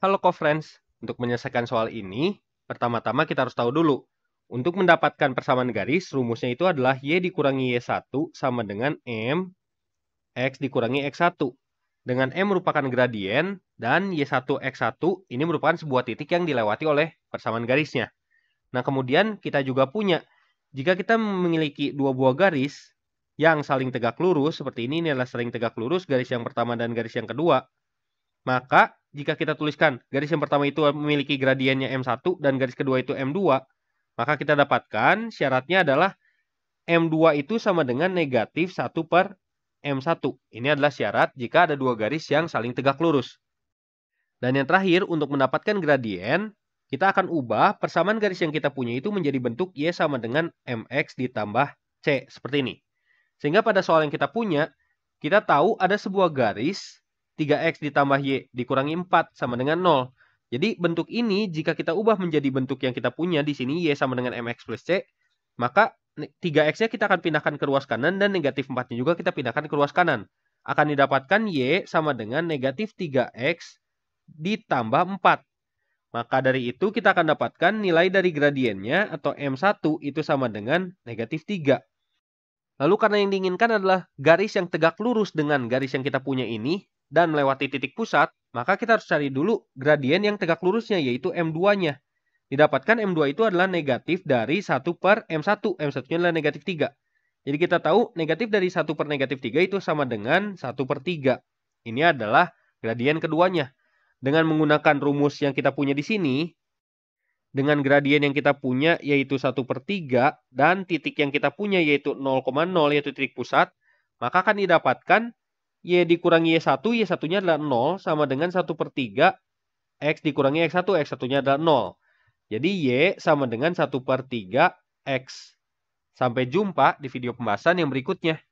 Halo co-friends, untuk menyelesaikan soal ini, pertama-tama kita harus tahu dulu. Untuk mendapatkan persamaan garis, rumusnya itu adalah Y dikurangi Y1 sama dengan M X dikurangi X1. Dengan M merupakan gradien, dan Y1 X1 ini merupakan sebuah titik yang dilewati oleh persamaan garisnya. Nah, kemudian kita juga punya, jika kita memiliki dua buah garis yang saling tegak lurus, seperti ini, ini adalah saling tegak lurus, garis yang pertama dan garis yang kedua, maka jika kita tuliskan garis yang pertama itu memiliki gradiennya M1 dan garis kedua itu M2, maka kita dapatkan syaratnya adalah M2 itu sama dengan negatif 1 per M1. Ini adalah syarat jika ada dua garis yang saling tegak lurus. Dan yang terakhir, untuk mendapatkan gradien, kita akan ubah persamaan garis yang kita punya itu menjadi bentuk Y sama dengan MX ditambah C, seperti ini. Sehingga pada soal yang kita punya, kita tahu ada sebuah garis 3X ditambah Y dikurangi 4 sama dengan 0. Jadi bentuk ini jika kita ubah menjadi bentuk yang kita punya di sini Y sama dengan MX plus C, maka 3X-nya kita akan pindahkan ke ruas kanan dan negatif 4-nya juga kita pindahkan ke ruas kanan. Akan didapatkan Y sama dengan negatif 3X ditambah 4. Maka dari itu kita akan dapatkan nilai dari gradiennya atau M1 itu sama dengan negatif 3. Lalu karena yang diinginkan adalah garis yang tegak lurus dengan garis yang kita punya ini, dan melewati titik pusat, maka kita harus cari dulu gradien yang tegak lurusnya, yaitu M2-nya. Didapatkan M2 itu adalah negatif dari 1 per M1. M1-nya adalah negatif 3. Jadi kita tahu negatif dari 1 per negatif 3 itu sama dengan 1 per 3. Ini adalah gradien keduanya. Dengan menggunakan rumus yang kita punya di sini, dengan gradien yang kita punya yaitu 1 per 3, dan titik yang kita punya yaitu 0,0 yaitu titik pusat, maka akan didapatkan Y dikurangi Y1, Y1-nya adalah 0 sama dengan 1 per 3 X dikurangi X1, X1-nya adalah 0. Jadi Y sama dengan 1 per 3 X. Sampai jumpa di video pembahasan yang berikutnya.